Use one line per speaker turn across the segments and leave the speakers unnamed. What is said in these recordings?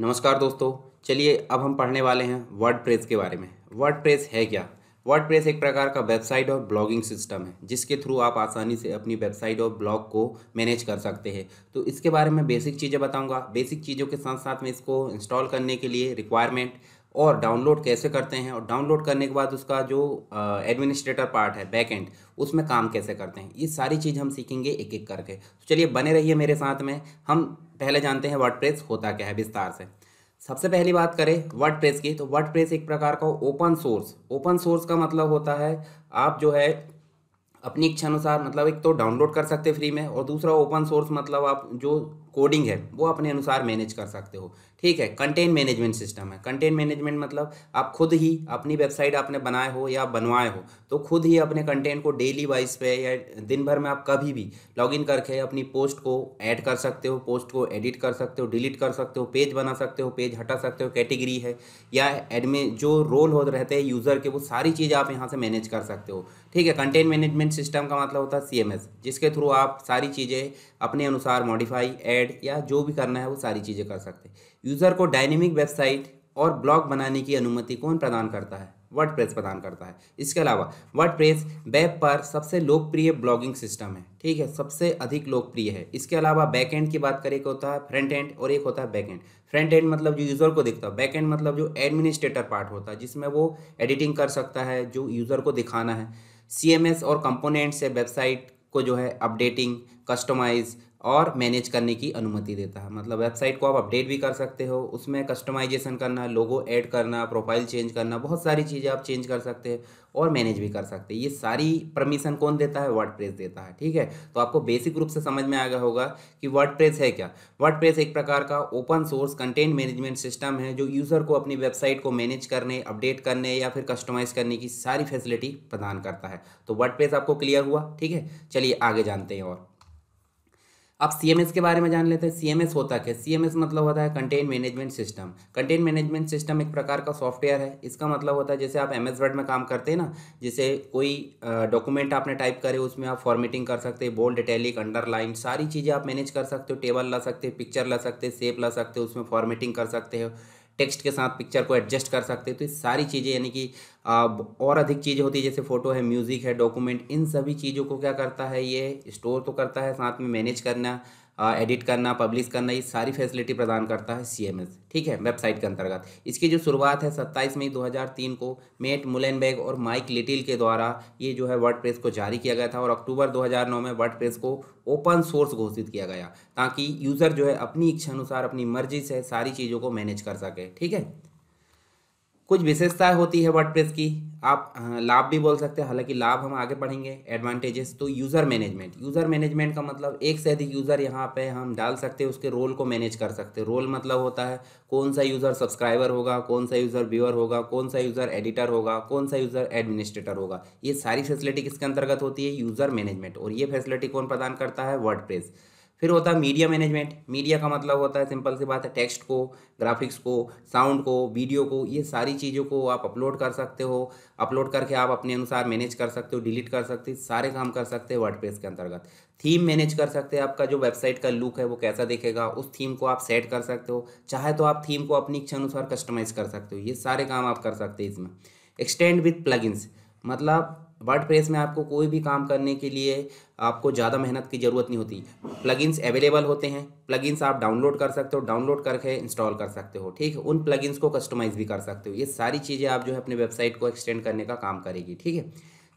नमस्कार दोस्तों चलिए अब हम पढ़ने वाले हैं वर्ड के बारे में वर्ड है क्या वर्ड एक प्रकार का वेबसाइट और ब्लॉगिंग सिस्टम है जिसके थ्रू आप आसानी से अपनी वेबसाइट और ब्लॉग को मैनेज कर सकते हैं तो इसके बारे में बेसिक चीज़ें बताऊंगा बेसिक चीज़ों के साथ साथ में इसको इंस्टॉल करने के लिए रिक्वायरमेंट और डाउनलोड कैसे करते हैं और डाउनलोड करने के बाद उसका जो एडमिनिस्ट्रेटर पार्ट है बैक एंड उसमें काम कैसे करते हैं ये सारी चीज़ हम सीखेंगे एक एक करके तो चलिए बने रहिए मेरे साथ में हम पहले जानते हैं वर्ड होता क्या है विस्तार से सबसे पहली बात करें वर्ड की तो वर्ड एक प्रकार का ओपन सोर्स ओपन सोर्स का मतलब होता है आप जो है अपनी इच्छा अनुसार मतलब एक तो डाउनलोड कर सकते फ्री में और दूसरा ओपन सोर्स मतलब आप जो कोडिंग है वो अपने अनुसार मैनेज कर सकते हो ठीक है कंटेंट मैनेजमेंट सिस्टम है कंटेंट मैनेजमेंट मतलब आप खुद ही अपनी वेबसाइट आपने बनाए हो या बनवाए हो तो खुद ही अपने कंटेंट को डेली वाइज पे या दिन भर में आप कभी भी लॉगिन करके अपनी पोस्ट को ऐड कर सकते हो पोस्ट को एडिट कर सकते हो डिलीट कर सकते हो पेज बना सकते हो पेज हटा सकते हो कैटेगरी है या एडमिन जो रोल हो रहते हैं यूज़र के वो सारी चीज़ आप यहाँ से मैनेज कर सकते हो ठीक है कंटेंट मैनेजमेंट सिस्टम का मतलब होता है सी जिसके थ्रू आप सारी चीज़ें अपने अनुसार मॉडिफाई एड ऐड या जो भी करना है वो सारी चीज़ें कर सकते हैं यूज़र को डायनेमिक वेबसाइट और ब्लॉग बनाने की अनुमति कौन प्रदान करता है वर्ड प्रदान करता है इसके अलावा वर्ड वेब पर सबसे लोकप्रिय ब्लॉगिंग सिस्टम है ठीक है सबसे अधिक लोकप्रिय है इसके अलावा बैक एंड की बात करें एक तो होता है फ्रंट एंड और एक होता है बैक एंड फ्रंट एंड मतलब जो यूज़र को दिखता है बैक एंड मतलब जो एडमिनिस्ट्रेटर पार्ट होता है जिसमें वो एडिटिंग कर सकता है जो यूज़र को दिखाना है सी और कंपोनेंट से वेबसाइट को जो है अपडेटिंग कस्टमाइज़ और मैनेज करने की अनुमति देता है मतलब वेबसाइट को आप अपडेट भी कर सकते हो उसमें कस्टमाइजेशन करना लोगो ऐड करना प्रोफाइल चेंज करना बहुत सारी चीज़ें आप चेंज कर सकते हैं और मैनेज भी कर सकते हैं ये सारी परमिशन कौन देता है वर्ड देता है ठीक है तो आपको बेसिक रूप से समझ में आ गया होगा कि वर्ड है क्या वर्ड एक प्रकार का open source content management system है जो यूज़र को अपनी वेबसाइट को मैनेज करने अपडेट करने या फिर कस्टमाइज़ करने की सारी फैसिलिटी प्रदान करता है तो वर्ड आपको क्लियर हुआ ठीक है चलिए आगे जानते हैं और अब सीएमएस के बारे में जान लेते हैं सीएमएस होता क्या सीएमएस मतलब होता है content management system content management system एक प्रकार का सॉफ्टवेयर है इसका मतलब होता है जैसे आप एम एस वर्ड में काम करते हैं ना जैसे कोई डॉक्यूमेंट आपने टाइप करे उसमें आप फॉर्मेटिंग कर सकते हैं बोल्ड इटैलिक अंडरलाइन सारी चीज़ें आप मैनेज कर सकते हो टेबल ला सकते हो पिक्चर ला सकते हो सेप ला सकते हो उसमें फॉर्मेटिंग कर सकते हो टेक्स्ट के साथ पिक्चर को एडजस्ट कर सकते हैं तो ये सारी चीज़ें यानी कि और अधिक चीज़ें होती है जैसे फ़ोटो है म्यूज़िक है डॉक्यूमेंट इन सभी चीज़ों को क्या करता है ये स्टोर तो करता है साथ में मैनेज करना एडिट करना पब्लिश करना ये सारी फैसिलिटी प्रदान करता है सी ठीक है वेबसाइट के अंतर्गत इसकी जो शुरुआत है सत्ताईस मई 2003 को मेट मुलेनबेग और माइक लिटिल के द्वारा ये जो है वर्ड को जारी किया गया था और अक्टूबर 2009 में वर्ड को ओपन सोर्स घोषित किया गया ताकि यूज़र जो है अपनी इच्छा अनुसार अपनी मर्जी से सारी चीज़ों को मैनेज कर सके ठीक है कुछ विशेषताएं होती है वर्डप्रेस की आप हाँ, लाभ भी बोल सकते हैं हालांकि लाभ हम आगे पढ़ेंगे एडवांटेजेस तो यूज़र मैनेजमेंट यूज़र मैनेजमेंट का मतलब एक से अधिक यूज़र यहाँ पे हम डाल सकते हैं उसके रोल को मैनेज कर सकते हैं रोल मतलब होता है कौन सा यूज़र सब्सक्राइबर होगा कौन सा यूज़र व्यूअर होगा कौन सा यूज़र एडिटर होगा कौन सा यूज़र एडमिनिस्ट्रेटर होगा ये सारी फैसिलिटी किसके अंतर्गत होती है यूज़र मैनेजमेंट और ये फैसिलिटी कौन प्रदान करता है वर्ड फिर होता है मीडिया मैनेजमेंट मीडिया का मतलब होता है सिंपल सी बात है टेक्स्ट को ग्राफिक्स को साउंड को वीडियो को ये सारी चीज़ों को आप अपलोड कर सकते हो अपलोड करके आप अपने अनुसार मैनेज कर सकते हो डिलीट कर सकते हो सारे काम कर सकते हो वर्डप्रेस के अंतर्गत थीम मैनेज कर सकते हैं आपका जो वेबसाइट का लुक है वो कैसा दिखेगा उस थीम को आप सेट कर सकते हो चाहे तो आप थीम को अपनी इच्छा अनुसार कस्टमाइज़ कर सकते हो ये सारे काम आप कर सकते हैं इसमें एक्सटेंड विथ प्लगइन्स मतलब वर्ड में आपको कोई भी काम करने के लिए आपको ज़्यादा मेहनत की ज़रूरत नहीं होती प्लगइन्स अवेलेबल होते हैं प्लगइन्स आप डाउनलोड कर सकते हो डाउनलोड करके इंस्टॉल कर सकते हो ठीक है उन प्लगइन्स को कस्टमाइज़ भी कर सकते हो ये सारी चीज़ें आप जो है अपने वेबसाइट को एक्सटेंड करने का काम करेगी ठीक है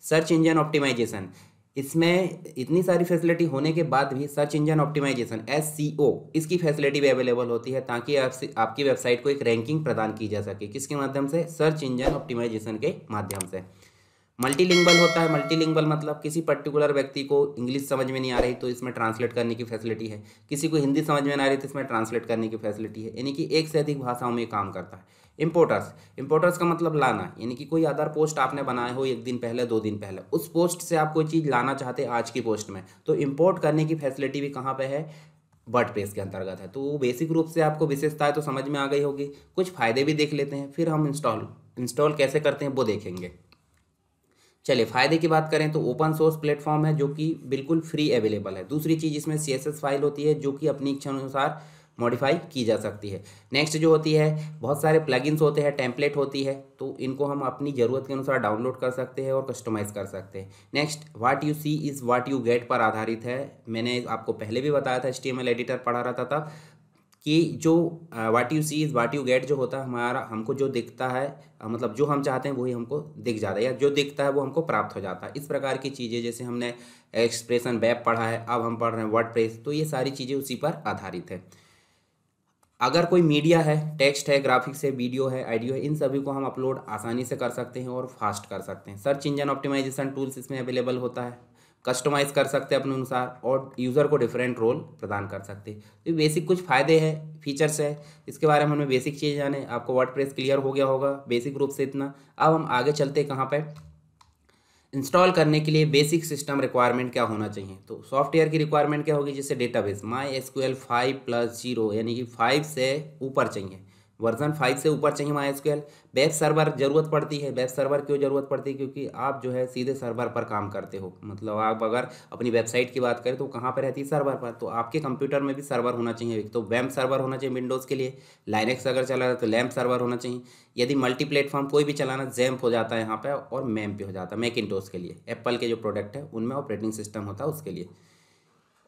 सर्च इंजन ऑप्टिमाइजेशन इसमें इतनी सारी फैसिलिटी होने के बाद भी search engine optimisation S C O इसकी फैसिलिटी भी अवेलेबल होती है ताकि आप आपकी वेबसाइट को एक रैंकिंग प्रदान की जा सके किसके माध्यम से सर्च इंजन ऑप्टिमाइजेशन के माध्यम से मल्टीलिंगुअल होता है मल्टीलिंगुअल मतलब किसी पर्टिकुलर व्यक्ति को इंग्लिश समझ में नहीं आ रही तो इसमें ट्रांसलेट करने की फैसिलिटी है किसी को हिंदी समझ में नहीं आ रही तो इसमें ट्रांसलेट करने की फैसिलिटी है यानी कि एक से अधिक भाषाओं में काम करता है इम्पोर्टर्स इम्पोर्टर्स का मतलब लाना यानी कि कोई आधार पोस्ट आपने बनाया हो एक दिन पहले दो दिन पहले उस पोस्ट से आप कोई चीज़ लाना चाहते आज की पोस्ट में तो इम्पोर्ट करने की फैसिलिटी भी कहाँ पर है वर्ड पेस के अंतर्गत है तो वो बेसिक रूप से आपको विशेषताएं तो समझ में आ गई होगी कुछ फ़ायदे भी देख लेते हैं फिर हम इंस्टॉल इंस्टॉल कैसे करते हैं वो देखेंगे चलिए फ़ायदे की बात करें तो ओपन सोर्स प्लेटफॉर्म है जो कि बिल्कुल फ्री अवेलेबल है दूसरी चीज़ इसमें सी फाइल होती है जो कि अपनी इच्छा अनुसार मॉडिफाई की जा सकती है नेक्स्ट जो होती है बहुत सारे प्लगइन्स होते हैं टेम्पलेट होती है तो इनको हम अपनी ज़रूरत के अनुसार डाउनलोड कर सकते हैं और कस्टमाइज़ कर सकते हैं next what you see is what you get पर आधारित है मैंने आपको पहले भी बताया था एच एडिटर पढ़ा रहा था तब कि जो what you see is what you get जो होता है हमारा हमको जो दिखता है मतलब जो हम चाहते हैं वही हमको दिख जाता है या जो दिखता है वो हमको प्राप्त हो जाता है इस प्रकार की चीज़ें जैसे हमने एक्सप्रेशन वेब पढ़ा है अब हम पढ़ रहे हैं वर्ड प्रेस तो ये सारी चीज़ें उसी पर आधारित है अगर कोई मीडिया है टेक्स्ट है ग्राफिक्स है वीडियो है आइडियो है इन सभी को हम अपलोड आसानी से कर सकते हैं और फास्ट कर सकते हैं सर्च इंजन ऑप्टिमाइजेशन टूल्स इसमें अवेलेबल होता है कस्टमाइज़ कर सकते हैं अपने अनुसार और यूज़र को डिफरेंट रोल प्रदान कर सकते हैं तो बेसिक कुछ फ़ायदे हैं फीचर्स है इसके बारे में हमें बेसिक चीज़ जाने आपको वर्ड क्लियर हो गया होगा बेसिक रूप से इतना अब हम आगे चलते कहाँ पर इंस्टॉल करने के लिए बेसिक सिस्टम रिक्वायरमेंट क्या होना चाहिए तो सॉफ्टवेयर की रिक्वायरमेंट क्या होगी जैसे database my S Q L five plus zero यानी कि फाइव से ऊपर चाहिए वर्जन फाइव से ऊपर चाहिए माई एसक्यूएल वेब सर्वर ज़रूरत पड़ती है वेब सर्वर क्यों ज़रूरत पड़ती है क्योंकि आप जो है सीधे सर्वर पर काम करते हो मतलब आप अगर अपनी वेबसाइट की बात करें तो कहाँ पर रहती है सर्वर पर तो आपके कंप्यूटर में भी सर्वर होना चाहिए तो वैम सर्वर होना चाहिए विंडोज़ के लिए लाइनेक्स अगर चला रहा है तो लैम्प सर्वर होना चाहिए यदि मल्टी प्लेटफॉर्म कोई भी चलाना जैम्प हो जाता है यहाँ पर और मैम पे हो जाता है मैकिनटोस के लिए एप्पल के जो प्रोडक्ट है उनमें ऑपरेटिंग सिस्टम होता है उसके लिए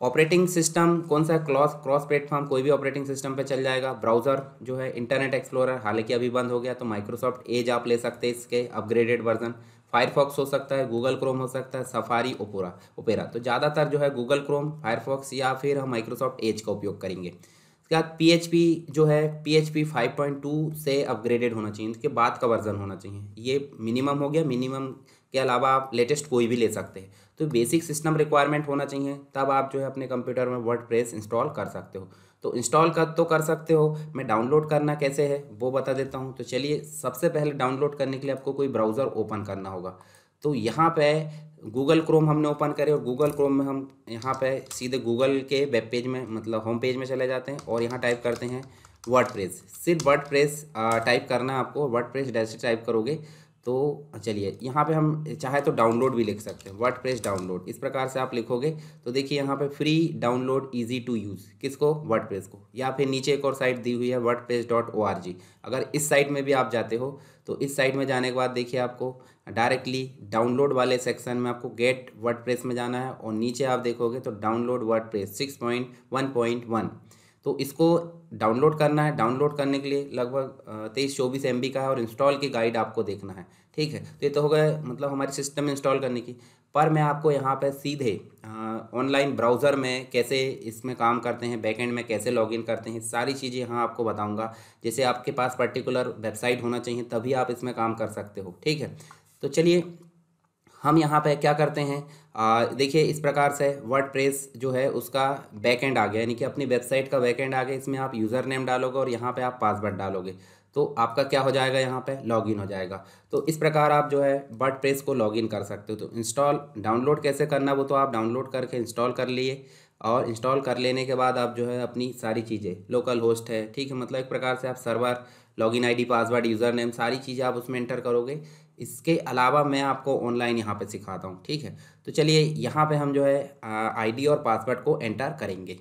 ऑपरेटिंग सिस्टम कौन सा क्रॉस क्रॉस प्लेटफॉर्म कोई भी ऑपरेटिंग सिस्टम पे चल जाएगा ब्राउज़र जो है इंटरनेट एक्सप्लोरर हालांकि अभी बंद हो गया तो माइक्रोसॉफ्ट एज आप ले सकते हैं इसके अपग्रेडेड वर्जन फायरफॉक्स हो सकता है गूगल क्रोम हो सकता है सफारी ओपोरा ओपेरा तो ज़्यादातर जो है गूगल क्रोम फायरफॉक्स या फिर हम माइक्रोसॉफ्ट एज का उपयोग करेंगे उसके बाद पी जो है P H P five point two से अपग्रेडेड होना चाहिए इसके बाद का वर्जन होना चाहिए ये मिनिमम हो गया मिनिमम के अलावा आप लेटेस्ट कोई भी ले सकते हैं तो बेसिक सिस्टम रिक्वायरमेंट होना चाहिए तब आप जो है अपने कंप्यूटर में वर्ड प्रेस इंस्टॉल कर सकते हो तो इंस्टॉल कर तो कर सकते हो मैं डाउनलोड करना कैसे है वो बता देता हूँ तो चलिए सबसे पहले डाउनलोड करने के लिए आपको कोई ब्राउज़र ओपन करना होगा तो यहाँ पे गूगल क्रोम हमने ओपन करे और गूगल क्रोम में हम यहाँ पे सीधे गूगल के वेब पेज में मतलब होम पेज में चले जाते हैं और यहाँ टाइप करते हैं वर्ड प्रेस सिर्फ वर्ड प्रेस टाइप करना है आपको वर्ड प्रेस जैसे टाइप करोगे तो चलिए यहाँ पे हम चाहे तो डाउनलोड भी लिख सकते हैं वर्ड प्रेस डाउनलोड इस प्रकार से आप लिखोगे तो देखिए यहाँ पे free download easy to use किसको वर्ड प्रेस को या फिर नीचे एक और साइट दी हुई है WordPress dot O R G अगर इस साइट में भी आप जाते हो तो इस साइट में जाने के बाद देखिए आपको डायरेक्टली डाउनलोड वाले सेक्शन में आपको गेट वर्ड प्रेस में जाना है और नीचे आप देखोगे तो download WordPress six point one point one तो इसको डाउनलोड करना है डाउनलोड करने के लिए लगभग तेईस चौबीस एम का है और इंस्टॉल की गाइड आपको देखना है ठीक है तो ये तो हो गया मतलब हमारे सिस्टम में इंस्टॉल करने की पर मैं आपको यहाँ पर सीधे ऑनलाइन ब्राउज़र में कैसे इसमें काम करते हैं बैकएंड में कैसे लॉगिन करते हैं सारी चीज़ें यहाँ आपको बताऊँगा जैसे आपके पास पर्टिकुलर वेबसाइट होना चाहिए तभी आप इसमें काम कर सकते हो ठीक है तो चलिए हम यहाँ पे क्या करते हैं देखिए इस प्रकार से वर्ड प्रेस जो है उसका बैकएंड आ गया यानी कि अपनी वेबसाइट का बैकएंड आ गया इसमें आप यूज़र नेम डालोगे और यहाँ पे आप पासवर्ड डालोगे तो आपका क्या हो जाएगा यहाँ पे लॉगिन हो जाएगा तो इस प्रकार आप जो है वर्ड प्रेस को लॉगिन कर सकते हो तो इंस्टॉल डाउनलोड कैसे करना वो तो आप डाउनलोड करके इंस्टॉल कर लिए और इंस्टॉल कर लेने के बाद आप जो है अपनी सारी चीज़ें लोकल होस्ट है ठीक है मतलब एक प्रकार से आप server login ID password user name सारी चीज़ें आप उसमें एंटर करोगे इसके अलावा मैं आपको ऑनलाइन यहाँ पे सिखाता हूँ ठीक है तो चलिए यहाँ पे हम जो है आईडी और पासवर्ड को एंटर करेंगे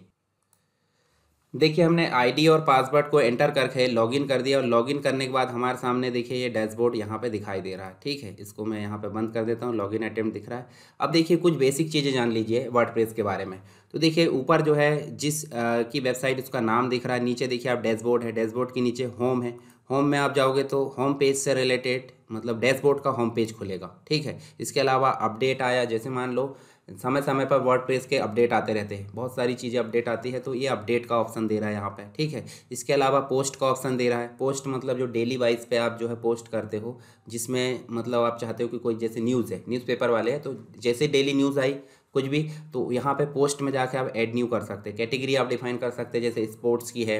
देखिए हमने आईडी और पासवर्ड को एंटर करके लॉगिन कर दिया और लॉगिन करने के बाद हमारे सामने देखिए ये डैशबोर्ड यहाँ पे दिखाई दे रहा है ठीक है इसको मैं यहाँ पे बंद कर देता हूँ लॉगिन अटैम्प्ट दिख रहा है अब देखिए कुछ बेसिक चीज़ें जान लीजिए वर्डप्रेस के बारे में तो देखिए ऊपर जो है जिस आ, की वेबसाइट उसका नाम दिख रहा है नीचे देखिए आप डैशबोर्ड है डैशबोर्ड के नीचे होम है होम में आप जाओगे तो होम पेज से रिलेटेड मतलब डैशबोर्ड का होम पेज खुलेगा ठीक है इसके अलावा अपडेट आया जैसे मान लो समय समय पर वर्ड के अपडेट आते रहते हैं बहुत सारी चीज़ें अपडेट आती है तो ये अपडेट का ऑप्शन दे रहा है यहाँ पे ठीक है इसके अलावा पोस्ट का ऑप्शन दे रहा है पोस्ट मतलब जो डेली वाइज पे आप जो है पोस्ट करते हो जिसमें मतलब आप चाहते हो कि कोई जैसे न्यूज़ है न्यूज़पेपर वाले हैं तो जैसे डेली न्यूज़ आई कुछ भी तो यहाँ पे पोस्ट में जाके आप ऐड न्यू कर सकते हैं कैटेगरी आप डिफाइन कर सकते हैं जैसे स्पोर्ट्स की है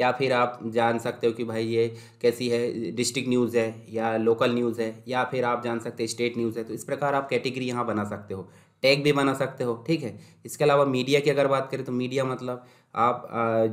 या फिर आप जान सकते हो कि भाई ये कैसी है डिस्ट्रिक्ट न्यूज़ है या लोकल न्यूज़ है या फिर आप जान सकते हैं स्टेट न्यूज़ है तो इस प्रकार आप कैटेगरी यहाँ बना सकते हो टैग भी बना सकते हो ठीक है इसके अलावा मीडिया की अगर बात करें तो मीडिया मतलब आप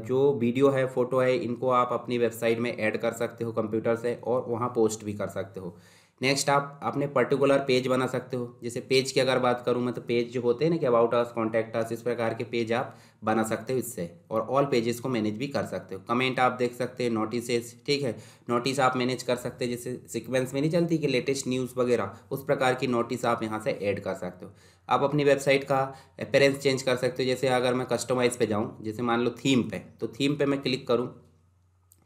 जो वीडियो है फ़ोटो है इनको आप अपनी वेबसाइट में ऐड कर सकते हो कंप्यूटर से और वहाँ पोस्ट भी कर सकते हो नेक्स्ट आप अपने पर्टिकुलर पेज बना सकते हो जैसे पेज की अगर बात करूँ मैं तो पेज जो होते हैं ना कि अबाउट अस कॉन्टैक्ट अस इस प्रकार के पेज आप बना सकते हो इससे और ऑल पेजेस को मैनेज भी कर सकते हो कमेंट आप देख सकते हैं नोटिसेस ठीक है नोटिस आप मैनेज कर सकते हैं जैसे सिक्वेंस में नहीं चलती कि लेटेस्ट न्यूज़ वगैरह उस प्रकार की नोटिस आप यहाँ से ऐड कर सकते हो आप अपनी वेबसाइट का अपेरेंस चेंज कर सकते हो जैसे अगर मैं कस्टमाइज़ पे जाऊँ जैसे मान लो थीम पे तो थीम पे मैं क्लिक करूँ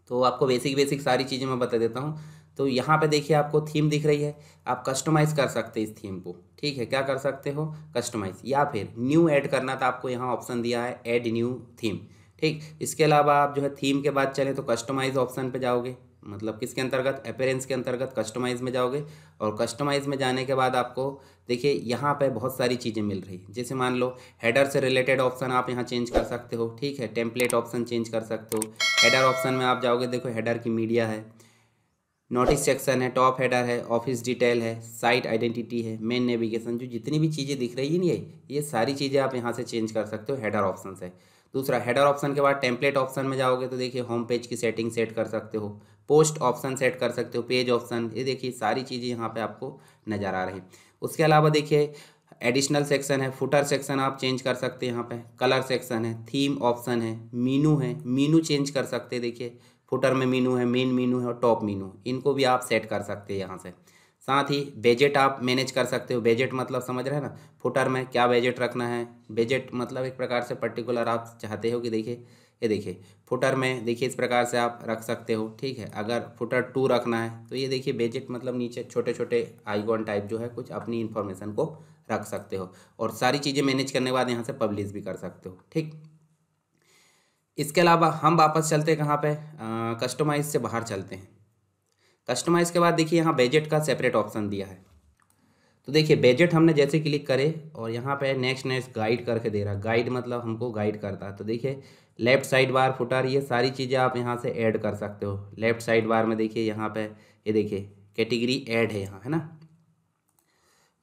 तो आपको बेसिक बेसिक सारी चीज़ें मैं बता देता हूँ तो यहाँ पे देखिए आपको थीम दिख रही है आप कस्टमाइज़ कर सकते हैं इस थीम को ठीक है क्या कर सकते हो कस्टमाइज़ या फिर न्यू ऐड करना था आपको यहाँ ऑप्शन दिया है ऐड न्यू थीम ठीक इसके अलावा आप जो है थीम के बाद चलें तो कस्टमाइज़ ऑप्शन पे जाओगे मतलब किसके अंतर्गत अपेरेंस के अंतर्गत कस्टमाइज़ में जाओगे और कस्टमाइज़ में जाने के बाद आपको देखिए यहाँ पे बहुत सारी चीज़ें मिल रही जैसे मान लो हेडर से रिलेटेड ऑप्शन आप यहाँ चेंज कर सकते हो ठीक है टेम्पलेट ऑप्शन चेंज कर सकते हो हेडर ऑप्शन में आप जाओगे देखो हेडर की मीडिया है नोटिस सेक्शन है टॉप हेडर है ऑफिस डिटेल है साइट आइडेंटिटी है मेन नेविगेशन जो जितनी भी चीज़ें दिख रही है ना ये ये सारी चीज़ें आप यहाँ से चेंज कर सकते हो हेडर ऑप्शन से दूसरा हेडर ऑप्शन के बाद टेम्पलेट ऑप्शन में जाओगे तो देखिए होम पेज की सेटिंग सेट कर सकते हो पोस्ट ऑप्शन सेट कर सकते हो पेज ऑप्शन ये देखिए सारी चीज़ें यहाँ पर आपको नज़र आ रही उसके अलावा देखिए एडिशनल सेक्शन है फुटर सेक्शन आप चेंज कर सकते हैं यहाँ पे कलर सेक्शन है थीम ऑप्शन है मीनू है मीनू चेंज कर सकते हैं देखिए फुटर में मीनू है मेन मीनू है और टॉप मीनू इनको भी आप सेट कर सकते हैं यहाँ से साथ ही बेजेट आप मैनेज कर सकते हो बेजेट मतलब समझ रहे हैं ना फुटर में क्या बेजेट रखना है बेजेट मतलब एक प्रकार से पर्टिकुलर आप चाहते हो कि देखिए ये देखिए फुटर में देखिए इस प्रकार से आप रख सकते हो ठीक है अगर फुटर टू रखना है तो ये देखिए बेजेट मतलब नीचे छोटे छोटे आईकॉन टाइप जो है कुछ अपनी इन्फॉर्मेशन को रख सकते हो और सारी चीज़ें मैनेज करने के बाद यहाँ से पब्लिश भी कर सकते हो ठीक इसके अलावा हम वापस चलते हैं कहाँ पर कस्टमाइज से बाहर चलते हैं कस्टमाइज के बाद देखिए यहाँ बजट का सेपरेट ऑप्शन दिया है तो देखिए बजट हमने जैसे क्लिक करे और यहाँ पे नेक्स्ट नेक्स्ट गाइड करके दे रहा गाइड मतलब हमको गाइड करता है तो देखिए लेफ्ट साइड बार फुटर ये सारी चीज़ें आप यहाँ से ऐड कर सकते हो लेफ्ट साइड बार में देखिए यहाँ पे ये यह देखिए कैटेगरी ऐड है यहाँ है ना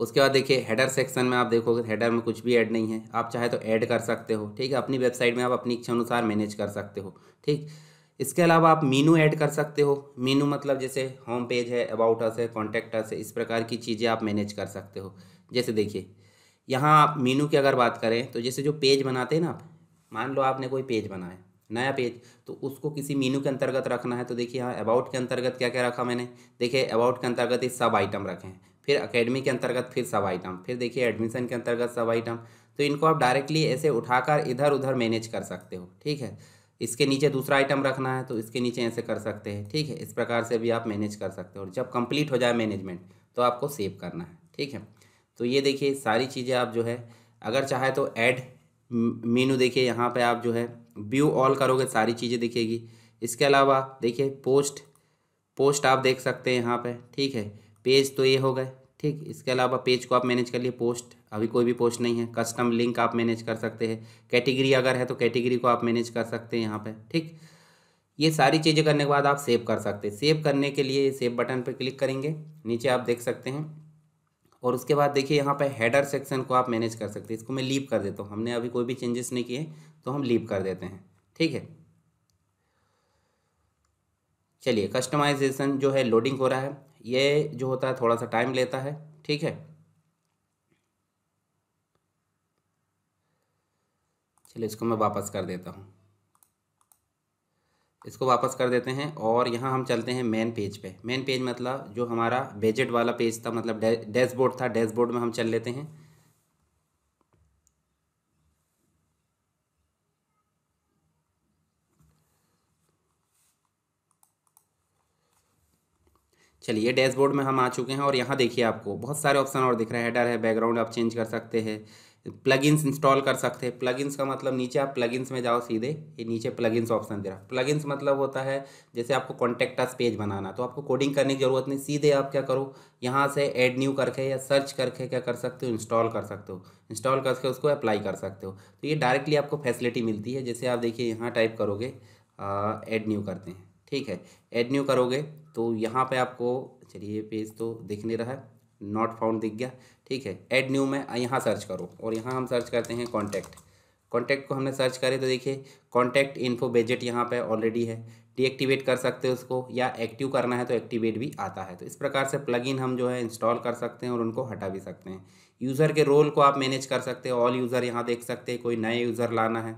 उसके बाद देखिए हेडर सेक्शन में आप देखोगे हेडर तो में कुछ भी ऐड नहीं है आप चाहे तो ऐड कर सकते हो ठीक है अपनी वेबसाइट में आप अपनी इच्छा अनुसार मैनेज कर सकते हो ठीक इसके अलावा आप मीनू ऐड कर सकते हो मीनू मतलब जैसे होम पेज है अबाउट अस है कॉन्टैक्ट अस है इस प्रकार की चीज़ें आप मैनेज कर सकते हो जैसे देखिए यहाँ आप मीनू की अगर बात करें तो जैसे जो पेज बनाते हैं ना आप मान लो आपने कोई पेज बनाया नया पेज तो उसको किसी मीनू के अंतर्गत रखना है तो देखिए यहाँ अबाउट के अंतर्गत क्या क्या रखा मैंने देखिए अबाउट के अंतर्गत ये सब आइटम रखे हैं फिर अकेडमी के अंतर्गत फिर सब आइटम फिर देखिए एडमिशन के अंतर्गत सब आइटम तो इनको आप डायरेक्टली ऐसे उठाकर इधर उधर मैनेज कर सकते हो ठीक है इसके नीचे दूसरा आइटम रखना है तो इसके नीचे ऐसे कर सकते हैं ठीक है इस प्रकार से भी आप मैनेज कर सकते हो जब कंप्लीट हो जाए मैनेजमेंट तो आपको सेव करना है ठीक है तो ये देखिए सारी चीज़ें आप जो है अगर चाहे तो ऐड मीनू देखिए यहाँ पे आप जो है व्यू ऑल करोगे सारी चीज़ें दिखेगी इसके अलावा देखिए पोस्ट पोस्ट आप देख सकते हैं यहाँ पे ठीक है पेज तो ये हो गए ठीक इसके अलावा पेज को आप मैनेज कर लिए पोस्ट अभी कोई भी पोस्ट नहीं है कस्टम लिंक आप मैनेज कर सकते हैं कैटेगरी अगर है तो कैटेगरी को आप मैनेज कर सकते हैं यहाँ पर ठीक ये सारी चीज़ें करने के बाद आप सेव कर सकते हैं सेव करने के लिए सेव बटन पर क्लिक करेंगे नीचे आप देख सकते हैं और उसके बाद देखिए यहाँ पर हेडर सेक्शन को आप मैनेज कर सकते हैं इसको मैं लीव कर देता हूँ हमने अभी कोई भी चेंजेस नहीं किए तो हम लीव कर देते हैं ठीक है चलिए कस्टमाइजेशन जो है लोडिंग हो रहा है ये जो होता है थोड़ा सा टाइम लेता है ठीक है चलिए इसको मैं वापस कर देता हूँ इसको वापस कर देते हैं और यहाँ हम चलते हैं मेन पेज पे मेन पेज मतलब जो हमारा बजट वाला पेज था मतलब डैशबोर्ड था डैशबोर्ड में हम चल लेते हैं चलिए डैशबोर्ड में हम आ चुके हैं और यहाँ देखिए आपको बहुत सारे ऑप्शन और दिख रहे हैं हेडर है बैकग्राउंड आप चेंज कर सकते हैं प्लगइन्स इंस्टॉल कर सकते हैं प्लगइन्स का मतलब नीचे आप प्लगइन्स में जाओ सीधे ये नीचे प्लगइन्स ऑप्शन दे रहा है प्लगइन्स मतलब होता है जैसे आपको कॉन्टेक्टस पेज बनाना तो आपको कोडिंग करने की ज़रूरत नहीं सीधे आप क्या करो यहाँ से एड न्यू करके या सर्च करके क्या कर सकते हो इंस्टॉल कर सकते हो इंस्टॉल करके उसको अप्लाई कर सकते हो तो ये डायरेक्टली आपको फैसिलिटी मिलती है जैसे आप देखिए यहाँ टाइप करोगे एड न्यू करते हैं ठीक है एड न्यू करोगे तो यहाँ पे आपको चलिए पेज तो दिख नहीं रहा है नॉट फाउंड दिख गया ठीक है एड न्यू में यहाँ सर्च करो और यहाँ हम सर्च करते हैं कॉन्टैक्ट कॉन्टैक्ट को हमने सर्च करे तो देखिए कॉन्टैक्ट इन्फो बेजेट यहाँ पर ऑलरेडी है डीएक्टिवेट कर सकते हैं उसको या एक्टिव करना है तो एक्टिवेट भी आता है तो इस प्रकार से प्लगइन हम जो है इंस्टॉल कर सकते हैं और उनको हटा भी सकते हैं यूज़र के रोल को आप मैनेज कर सकते हो ऑल यूज़र यहाँ देख सकते हैं कोई नए यूज़र लाना है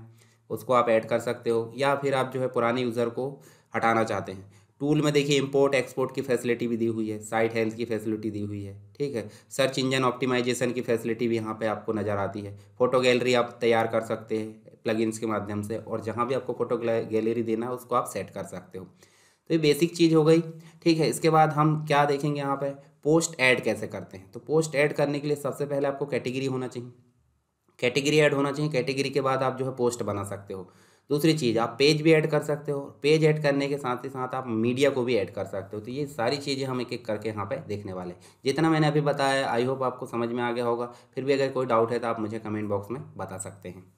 उसको आप ऐड कर सकते हो या फिर आप जो है पुराने यूज़र को हटाना चाहते हैं टूल में देखिए इंपोर्ट एक्सपोर्ट की फैसिलिटी भी दी हुई है साइट हेल्थ की फैसिलिटी दी हुई है ठीक है सर्च इंजन ऑप्टिमाइजेशन की फैसिलिटी भी यहाँ पे आपको नज़र आती है फोटो गैलरी आप तैयार कर सकते हैं प्लगइन्स के माध्यम से और जहाँ भी आपको फोटो गैलरी देना है उसको आप सेट कर सकते हो तो ये बेसिक चीज़ हो गई ठीक है इसके बाद हम क्या देखेंगे यहाँ पर पोस्ट ऐड कैसे करते हैं तो पोस्ट ऐड करने के लिए सबसे पहले आपको कैटेगरी होना चाहिए कैटेगरी ऐड होना चाहिए कैटेगरी के बाद आप जो है पोस्ट बना सकते हो दूसरी चीज़ आप पेज भी ऐड कर सकते हो पेज ऐड करने के साथ ही साथ आप मीडिया को भी ऐड कर सकते हो तो ये सारी चीज़ें हम एक एक करके यहाँ पे देखने वाले हैं जितना मैंने अभी बताया आई होप आपको समझ में आ गया होगा फिर भी अगर कोई डाउट है तो आप मुझे कमेंट बॉक्स में बता सकते हैं